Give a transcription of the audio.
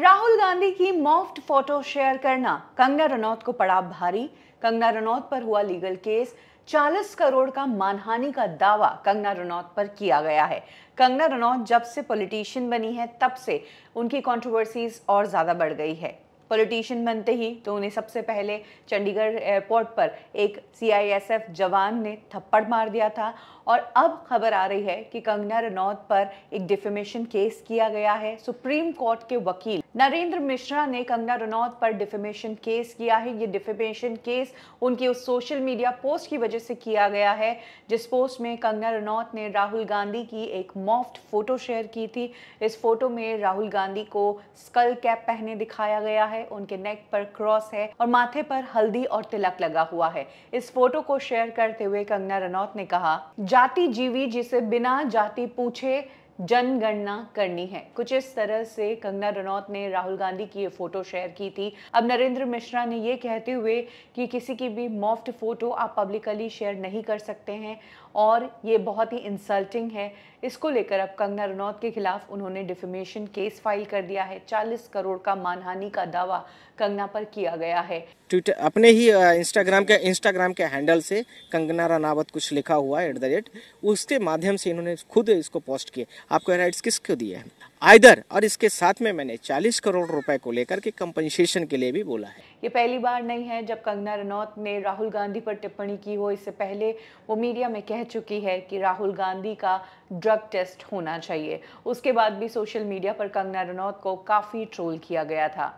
राहुल गांधी की मॉफ्ट photo share करना कंगना रनौत को पड़ा भारी कंगना रनौत पर हुआ लीगल केस 40 करोड़ का मानहानि का दावा कंगना रनौत पर किया गया है कंगना रनौत जब से पॉलिटिशियन बनी है तब से उनकी कंट्रोवर्सीज और ज़्यादा बढ़ गई है पॉलिटिशियन बनते ही तो उन्हें सबसे पहले चंडीगढ़ एयरपोर्ट पर एक सीआईएसएफ जवान ने थप्पड़ मार दिया था और अब खबर आ रही है कि कंगना रनौत पर एक डिफेमेशन केस किया गया है सुप्रीम कोर्ट के वकील नरेंद्र मिश्रा ने कंगना रनौत पर डिफेमेशन केस किया है ये डिफेमेशन केस उनकी उस सोशल मीडिया पोस्ट की वजह से किया गया है जिस पोस्ट में कंगना रनौत ने राहुल गांधी की एक मॉफ्ट फोटो शेयर की थी इस फोटो में राहुल गांधी को स्कल कैप पहने दिखाया गया है उनके नेक पर क्रॉस है और माथे पर हल्दी और तिलक लगा हुआ है इस फोटो को शेयर करते हुए कंगना रनौत ने कहा जाति जीवी जिसे बिना जाति पूछे जनगणना करनी है कुछ इस तरह से कंगना रनौत ने राहुल गांधी की ये फोटो शेयर की थी अब नरेंद्र मिश्रा ने ये कहते हुए कि किसी की भी मॉफ्ट फोटो आप पब्लिकली शेयर नहीं कर सकते हैं और ये बहुत ही इंसल्टिंग है इसको लेकर अब कंगना रनौत के खिलाफ उन्होंने डिफिमेशन केस फाइल कर दिया है 40 करोड़ का मानहानि का दावा कंगना पर किया गया है ट्विटर अपने ही इंस्टाग्राम के इंस्टाग्राम के हैंडल से कंगना रनावत कुछ लिखा हुआ है एट द रेट उसके माध्यम से इन्होंने खुद इसको पोस्ट किया आपको राइट्स किसको दिए हैं आइदर और इसके साथ में मैंने 40 करोड़ रुपए को लेकर के कंपनसेशन के लिए भी बोला है ये पहली बार नहीं है जब कंगना रनौत ने राहुल गांधी पर टिप्पणी की हो इससे पहले वो मीडिया में कह चुकी है कि राहुल गांधी का ड्रग टेस्ट होना चाहिए उसके बाद भी सोशल मीडिया पर कंगना रनौत को काफ़ी ट्रोल किया गया था